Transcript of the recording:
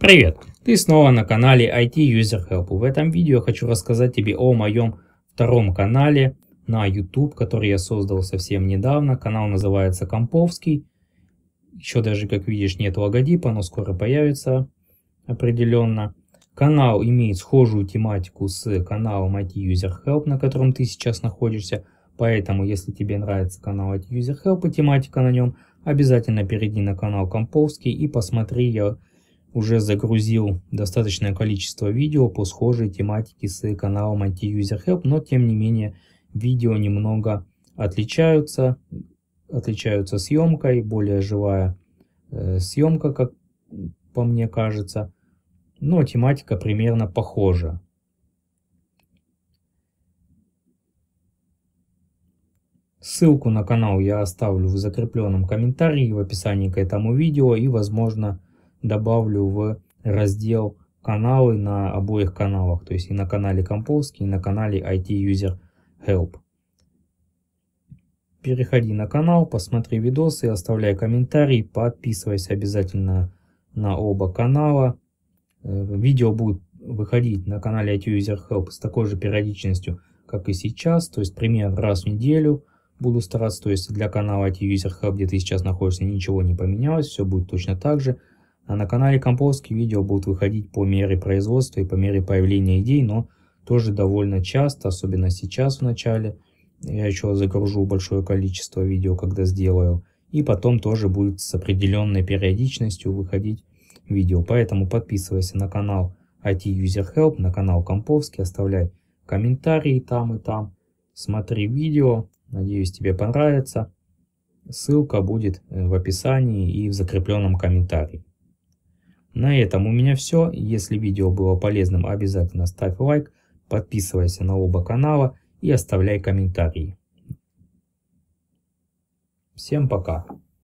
Привет! Ты снова на канале IT User Help. В этом видео я хочу рассказать тебе о моем втором канале на YouTube, который я создал совсем недавно. Канал называется Комповский. Еще даже, как видишь, нет логотипа, но скоро появится определенно. Канал имеет схожую тематику с каналом IT User Help, на котором ты сейчас находишься. Поэтому, если тебе нравится канал IT User Help и тематика на нем, обязательно перейди на канал Комповский и посмотри, я уже загрузил достаточное количество видео по схожей тематике с каналом Anti-User Help, но тем не менее видео немного отличаются, отличаются съемкой, более живая э, съемка, как по мне кажется, но тематика примерно похожа. Ссылку на канал я оставлю в закрепленном комментарии в описании к этому видео и, возможно, добавлю в раздел каналы на обоих каналах, то есть и на канале Компостки, и на канале IT User Help. Переходи на канал, посмотри видосы, оставляй комментарии, подписывайся обязательно на оба канала. Э, видео будет выходить на канале IT User Help с такой же периодичностью, как и сейчас, то есть примерно раз в неделю буду стараться, то есть для канала IT User Help, где ты сейчас находишься, ничего не поменялось, все будет точно так же. А на канале Комповский видео будут выходить по мере производства и по мере появления идей, но тоже довольно часто, особенно сейчас в начале. Я еще загружу большое количество видео, когда сделаю. И потом тоже будет с определенной периодичностью выходить видео. Поэтому подписывайся на канал IT User Help, на канал Комповский, оставляй комментарии там и там. Смотри видео, надеюсь тебе понравится. Ссылка будет э, в описании и в закрепленном комментарии. На этом у меня все. Если видео было полезным, обязательно ставь лайк, подписывайся на оба канала и оставляй комментарии. Всем пока!